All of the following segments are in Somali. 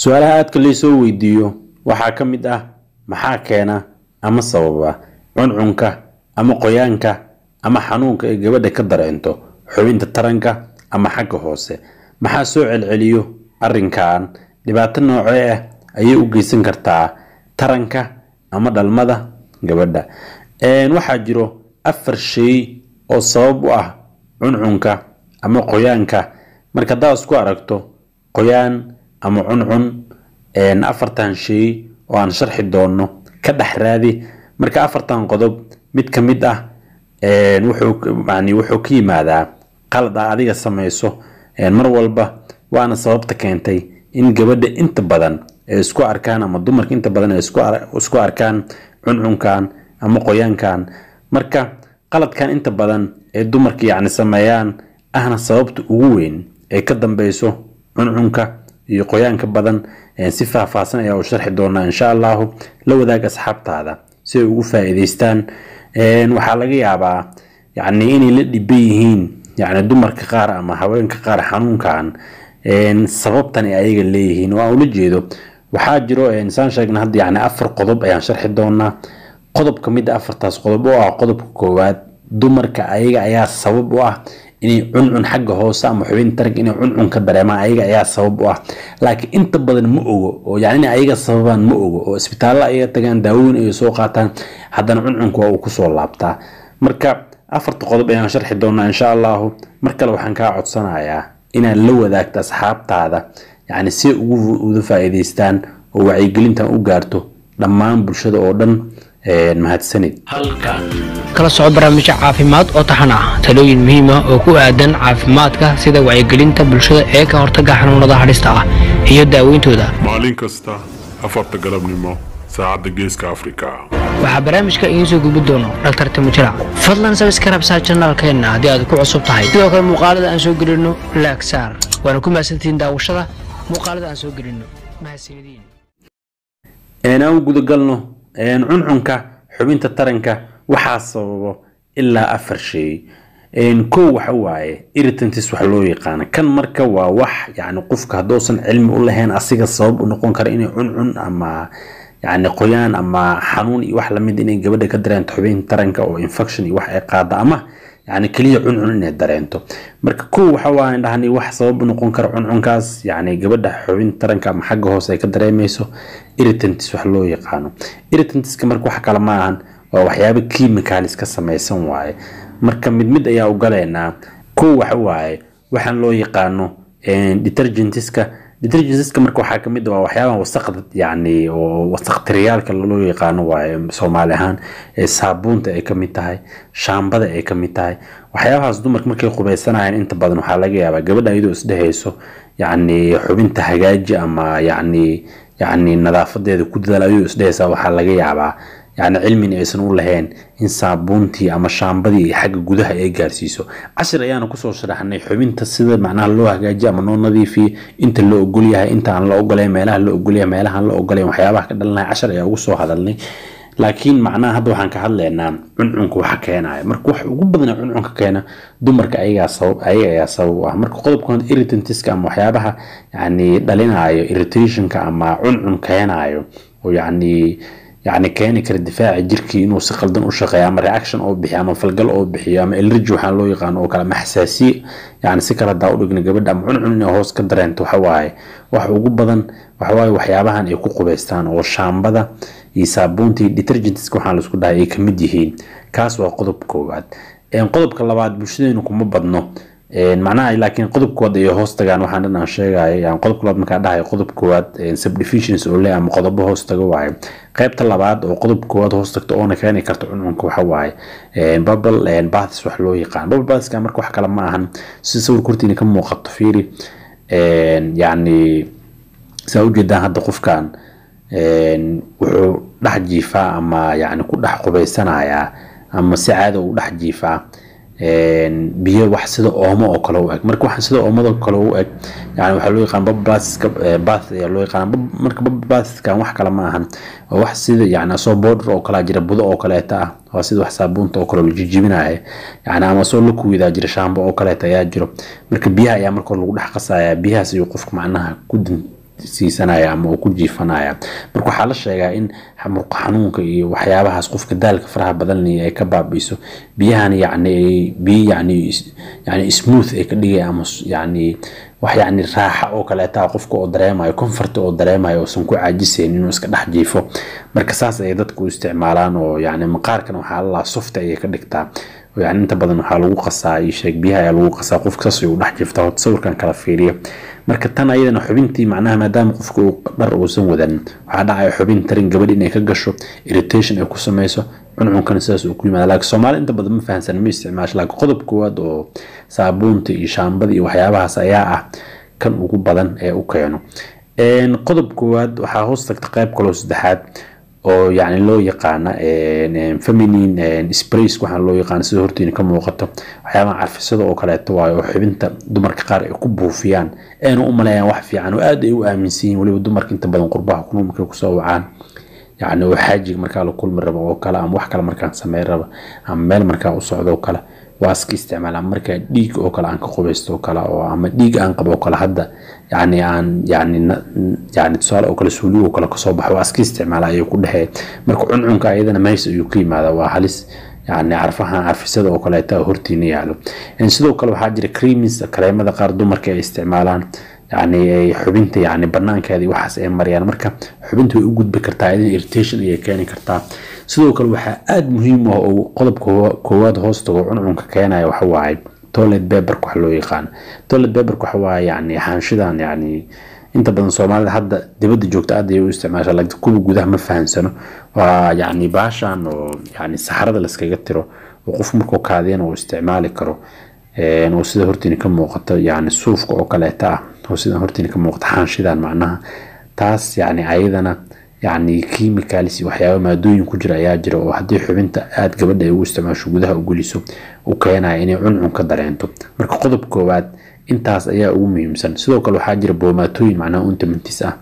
su-aalaha aadka laysoo weydiiyo waxaa ka mid ah maxaa keena ama sababa cuncunka ama qoyaanka ama xanuunka ay gabadha ka dareento xubinta taranka ama xagga hoose maxaa soo celceliyo arrinkan dhibaato noocee ah ayay u geysan kartaa taranka ama dhalmada gabadha waxaa jiro afar shay oo sabab u ah cuncunka ama qoyaanka marka haddaad isku aragto qoyaan ama cuncun afartan shay oo aan sharxi doono ka dhex raadi marka afartan qodob mid ka mid ah wuxuu ka yimaadaa qalad a adiga samayso mar walba waana sababta keentay in gabadha inta badan ee isku arkaan ama dumarka inta badan ee isku arkaan cuncunkan ama qoyaankan marka qaladkan inta badan ee dumarka yacni sameeyaan ahna sababta ugu weyn ee ka dambeyso cuncunka iyo qoyaanka badan si faahfaahsan ayaa u sharxi doonaa insha allahu la wadaag asxaabtaada si ay ugu faa waxaa laga yaabaa yacni inay la dhiban yihiin yacni dumarka qaar ama haweenka qaar xanuunkan sababtan ay ayaga leeyihiin oo aan ula jeedo waxaa jiro saan sheegna hadda yacni afar qodob ayaan sharxi doonaa qodob ka mid a afartaas qodob oo ah qodobka koowaad dumarka ayaga ayaa sabab u ah inay cuncun xagga hoose ama xubin targ inay cuncun ka dareemaan ayaga ayaa sabab u ah laakiin inta badan ma ogo oo yacni inay ayaga sababaan ma ogo oo isbitaallo ayaga tagaan daawooyin ay soo qaataan haddana cuncunka waa uu kusoo laabtaa marka afarta qodob ayaan sharxi doonaa insha allahu mar kale waxaan kaa codsanayaa inaad la wadaagto asxaabtaada yacni si ugu wada faa'iidaystaan oo wacyigelintan u gaarto dhammaan bulshada oo dhan mahadsanid kala soco barnaamijyo caafimaad oo taxan ah talooyin muhiima oo ku aadan caafimaadka sida wacyigelinta bulshada ee ka hortaga xanuunada hadhista ah iyo daaweyntooda maalin kasta afarta galabnimo saacadda geeska afrika waxaa barnaamijka idiin soo gudbi doono dhaktar timujirac fadlan sabiskarabsaa janaalkeenna haddii aad ku cusub tahay sidoo kale muuqaalada aan soo gelino laagsaar waana ku mahadsantihiin daawashada muuqaalada aan soo gelino mahadsanidin aan gudagalno cuncunka xubinta taranka waxaa sababo ilaa afar shay kow waxa waaye irritantis wax loo yaqaana kan marka waa wax yani qofka hadduusan cilmi u lahayn asiga sabab u noqon kara inay cuncun ama yani qoyaan ama xanuun iyo wax lamid inay gabadha ka dareento xubin taranka oo infection iyo wax ay qaada ama yani keliya cuncun inay dareento marka kow waxawaa wax sabab noqon kara cuncunkaas yani gabadha xubin taranka ama xagga hoose ay ka dareemeyso irritantis wax loo yaqaano irritantiska marka wax kale ma ahan waa waxyaabo kiimikaalis ka samaysan waaye marka midmid ayaa u galeynaa kow waxa waaye waxaan loo yaqaano detergentiska detergenska marka waxaa kamid waa ah waxyaabaha wasaqda yani oo loo yaqaano waaye eh, soomaali ahaan saabuunta ay kamid tahay shaambada ay kamid tahay waxyaabahaas dumarka markay qubaysanayaan inta badan waxaa laga yaabaa gabadha iyadoo isdhehayso yani xubinta hagaaji ama yani yani nadaafadeeda ku dadaal ayadoo isdhehaysa waxaa laga yaabaa yacni cilmina aysan u lahayn in saabuuntii ama shaambadii iyo xagga gudaha ay gaarsiiso cashir ayaana kusoo sharaxnay xubinta sida macnaha loo hagaajiyo ama loo nadiifiyo inta la ogol inta aan la ogolayn meelaha la ogolyahay meelahaan la ogolayn waxyaabaha ka dhalanaya cashir ayaa ugu soo hadalnay laakiin macnaha hadda waxaan ka hadlaynaa cuncunka waxa keenaya marka wax ugu badana cuncunka keena dumarka ayagaa sabab ayaga ayaa sabab ah marka qodobkan irritantiska ama waxyaabaha yacni dhalinayo irritationka ama cuncun keenayo oo yacni yani keeni kara difaaca jirkii inuu si qaldan u shaqeeyo ama reaction oo bixiyo ama falgal oo bixiyo ama elriji waxaan loo yaqaan oo kale ama xasaasiye yani si kale hadaa u dhigna gabadha ama cuncun inay hoos ka dareento waxawaaye waxa ugu badan waxawaaye waxyaabahan ay ku qubaystaan oo shaambada iyo saabuunta iyo detergentska waxaan laisku dhahay ay kamid yihiin kaas waa qodob koowaad qodobka labaad bulshadeynu kuma badno macnaha laakiin qodob koowaad iyo hoostagaan waxaan dhan aan sheegayay qodob koowaad markaan dhahay qodob koowaad subdivisions oo leh ama qodobo hoostaga waaye qaybta labaad oo qodob koowaad hoostagto oona keeni karto cununka waxa waaye bubble baths wax loo yaqaan bubble bathska marka wax kale ma ahan si sawirka hortiina ka muuqato fiiri yacni saa ujeedaan hadda qofkan wuxuu dhex jiifaa ama yacni ku dhex qubaysanayaa ama si caada uu dhex jiifaa biyo wax sida oomo oo kale u eg marka waxaan sida oomado kale u eg yani waxaa loo yaqaan babbaska bath ayaa loo yaqaan marka babbaskan wax kale ma ahan oo wax sida yani asoo border oo kalea jira budo oo kaleeta ah waa sida wax saabuunta oo kale la yani ama soo la jira shaambo oo kaleeta ayaa jiro marka biyaha ayaa markor lagu dhex qasaya biyahaas ayuu qofka macnaha ku din siisanaya ama uu ku jiifanaya marka waxaa la sheegaa in murqa xanuunka iyo waxyaabahaas qofka daalka faraha badanlaya ay ka baabiiso biyahan yacni ay biyo yacni yacni smooth ay ka dhigaya ama yacni wax yacni raaxa oo kaleetaa ah qofka oo dareemayo comfort oo dareemayo uusan ku caajisayn inuu iska dhex jiifo marka saas ayay dadku isticmaalaan oo yacni maqaarkan waxaa lalaa soft ayay ka dhigtaa yani inta badan waxaa lagu qasaa sheeg biyaha ayaa lagu qasaa qof sas u dhex jifta hod sawirkan kala fiiriya marka tan ayadana xubintii macnaha maadaama qofka uu dhar uusan wadan waxaa dhacaya xubin tarin gabadh inay ka gasho irritation ay ku samayso cuncunkana sidaas uu ku yimaada laakiin soomaali inta badan ma fahansan ma isticmaasho laakiin qodob koowaad oo saabuunta iyo shaambada iyo waxyaabahaas ayaa ah kan ugu badan ee u keeno qodob koowaad waxaa hoos tagta qayb kaloo saddexaad oo yani loo yaqaana feminine sprace waxaa loo yaqaana sida horteena ka muuqato waxyaabaha carfisada oo kaleeto waayo oo xubinta dumarka qaar ay ku buufiyaan ayna u maleeyaan wax fiican oo aada ay u aaminsan yihin waliba dumarka inta badan qurbaha kunuu markay kusoo wacaan yani oo xaajiga markaa la kulmi rabo oo kale ama wax kale markaan sameyn raba ama meel markaa u socdo oo kale waa iska isticmaalaa marka dhiig oo kale aan ka qubaysto kale oo ama dhiig aan qabo kale hadda yacni aan yacni yacni tusaale oo kale suuliyo oo kale kasoo baxo waa iska isticmaala ayuu ku dhexee marka cuncunka ayadana meesha ayuu ka yimaada waa halis yacni carfahan carfisada oo kaleeta hortiina yaalo sidoo kale waxaa jira creamins kareemada qaar dumarka ay isticmaalaan yani eh, xubinta yani banaankeeda waxaas ay marayaan marka xubinta way u gudbi kartaa idin irritation ayay keeni kartaa sidoo kale waxaa aada muhiim ah oo qodobka koowaad hoos tago cuncunka keenaya waxa waaye toilet paperka waxa loo yaqaan toilet paperka waxa waaye yani xaanshidan yani inta badan soomaalida hadda dibadda joogta aad ayay u isticmaashaa laakiin kuwa gudaha ma fahansano waa yacni baashan oo yacni saxarada layskaga tiro oo qof markuu kaadiyana uu isticmaali karo eh, oo sida hortiina ka muuqata yacni suufka oo kaleeta ah oo sidan hortiina ka muuqda xaanshidan macnaha taas yacni ayadana yacni kimikalis waxyaaba maadooyin ku jira ayaa jira oo haddii xubinta aada gabadha ay ugu isticmaasho gudaha u u keenaya inay cuncun ka dareento marka qodob koowaad intaas ayaa ugu muhiimsan sidoo kale waxaa jira boomaatooyin macnaha untamantis ah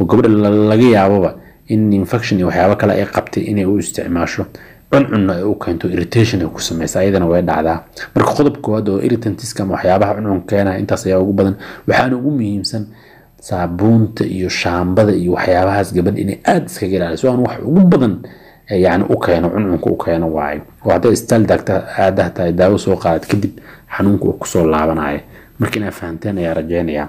oo gabadha laga yaababa in infection iyo waxyaabo kale ay qabtay inay u isticmaasho cuncun ay u keento irritation ay ku samaysa ayadana way dhacdaa marka qodob koowaad oo irritantiska waxyaabaha cuncun keenaya intaas ayaa ugu badan waxaana ugu muhiimsan saabuunta iyo shaambada iyo waxyaabahaas gabadh inay aada iskaga ilaaliso aan wax ugu badan yani u keeno cuncunka u keeno waayo oo hadday istaal daagta aadaha daawo soo qaadad kadib xanuunka uu kusoo laabanayo marka inaa fahamteen ayaa rajeynaya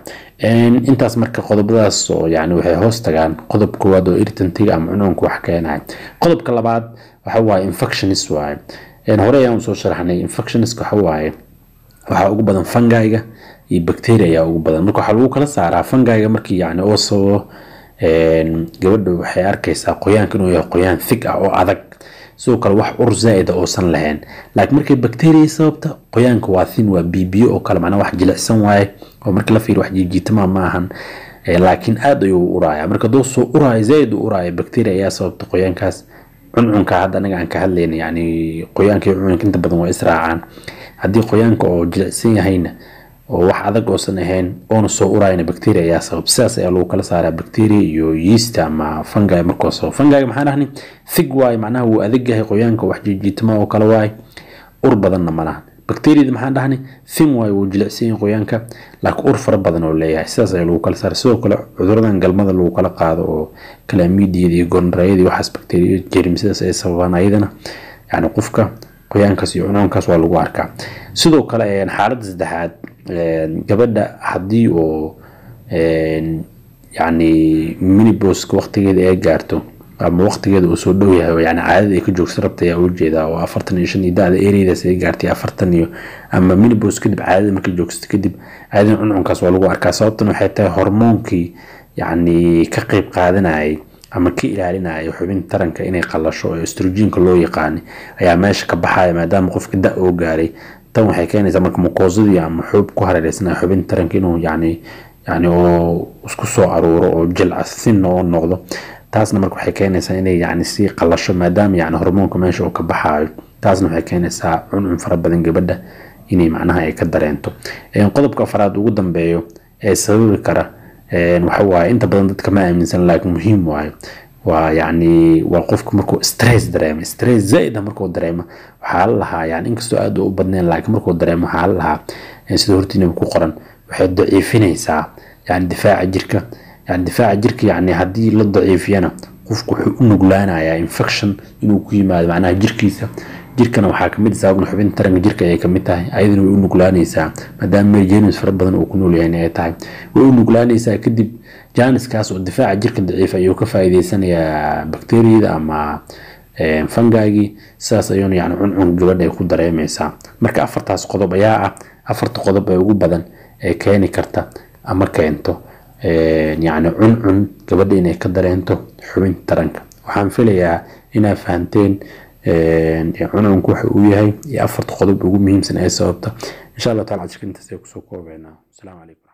intaas marka qodobadaas oo yani waxay hoos tagaan qodob koowaad oo irtantiga ama cunuunka wax keenahay qodobka labaad waxa waaye infectionis waaye hore ayaan soo sharaxnay infectioniska waxa waaye waxaa ugu badan fangaiga iyo bacteria ayaa ugu badan marka waxaa lagu kala saaraa fangaiga markii yani oo sababo gabadha waxay arkaysaa qoyaanka inuu yahay qoyaan thig ah oo adag sidoo kale wax ur zaa-ida ah oosan lahayn laakiin markay bacteria sababta qoyaanka waa thin waa bibiyo oo kale macnaa wax jilicsan waaye oo marka la fiiriyo wax jijiitamaa ma ahan eh, laakiin aada ayuu uraya marka doosoo uraayo zaa-id u uraayo bacteria ayaa sababta qoyaankaas cuncunka hadda anaga aan ka hadlayna yani qoyaanka iyo cuncunka inta badan waa israacaan haddii qoyaanka oo jilicsan yahayna oo wax adag oosan ahayn oona soo urayna bacteria ayaa sabab sidaas ayaa lagu kala saaraa bacteria iyo yeast ama fungi markoo sabab fungiga maxaan ahni fig waaye macnaha wuu adag yahay qoyaanka wax jijiitama oo kale waaye ur badanna ma bacteriada maxaan dhahni fin waaye wuu jilicsan yahay qoyaanka laakiin ur fara badan oo leeyahay sidaas ayaa lagu kala saaraa sidoo kale cuduradan galmada lagu kala qaado oo kalaamidiyada iyo waxaas bacteria jeermisadaas ay sababaan ayadana yacni qofka qoyaankaas iyo cunaankaas waa lagu arkaa sidoo kale xaaladda saddexaad gabadha haddii oo yacni miniboska waqtigeeda ay gaarto ama waqtigeeda uu soo dhow yahay yani caadada ay ka joogsa rabta ayaa u jeedaa oo afartan iyo shan iyo da-da eryadaas ay gaartay afartan iyo ama minibos kadib caadada markay joogsato kadib caadadan cuncunkaas waa lagu arkaa sababtan waxay tahay hormoonkii yacni ka qeyb qaadanayay ama ka ilaalinaya xubin taranka inay qalasho oo estrojiinka loo yaqaani ayaa meesha ka baxaya maadaama qofka da oo gaaray tan waxay keenaysaa marka mukoozadii ama xoob ku hareereysana xubin taranka inuu yani yani oo isku soo aruuro oo jilcasinna oo noqdo taasna marka waxay keenaysaa inay yani sii qalasho maadaama yani hormoonka meesha uu ka baxaayo taasna waxay keenaysaa cuncun fara badan gabadha inay macnaha ay ka dareento qodobka afraad ugu dambeeyo ee sababi kara waxawaay inta badan dadka ma aaminsan laakiin muhiim waayo waa yani waa qofku markuu stress dareemo stress zaa markuu dareemo waxaa la lahaa yani inkastoo aada u badneyn laakiin markuu dareemo waxaa la lahaa sida hortiinaba ku qoran waxay daciifinaysaa yani difaaca jirka yani difaaca jirka yani haddii la daciifiyana qofku wuxuu u nuglaanayaa infection inuu ku yimaado macnaha jirkiisa jirkana waxaa kamid ah sababna xubin taranka jirka ay kamid tahay ayadana way u nuglaanaysaa maadaama mary james fara badan uu ku noolyahayn ay tahay way u nuglaanaysaa kadib jaaniskaas oo difaaca jirka daciifa ayuu ka faa bakteriyada ama eh, fangagii sidaas ayuuna yani cuncun gabadh ay ku dareemaysaa marka afartaas qodob ayaa ah afarta qodob ee ugu badan ee keeni karta ama keento eh, yacni cuncun gabadha inay ka dareento xubin taranka waxaan filayaa inaa fahanteen cunanku waxa uu yahay iyo afarta qodob ugu muhiimsan ee sababta insha allah tacala casharka intaas ay kusoo koobeynaa asalaamu calaykum